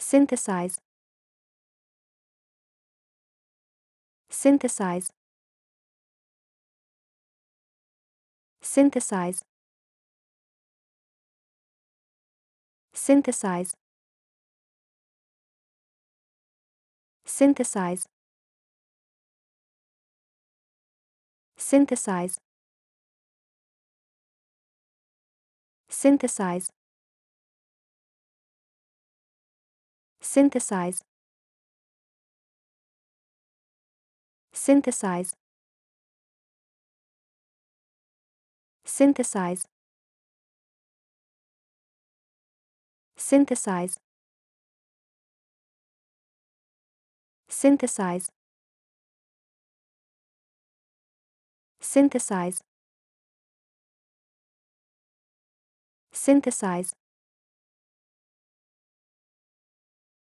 synthesize synthesize synthesize synthesize synthesize synthesize synthesize synthesize synthesize synthesize synthesize synthesize synthesize synthesize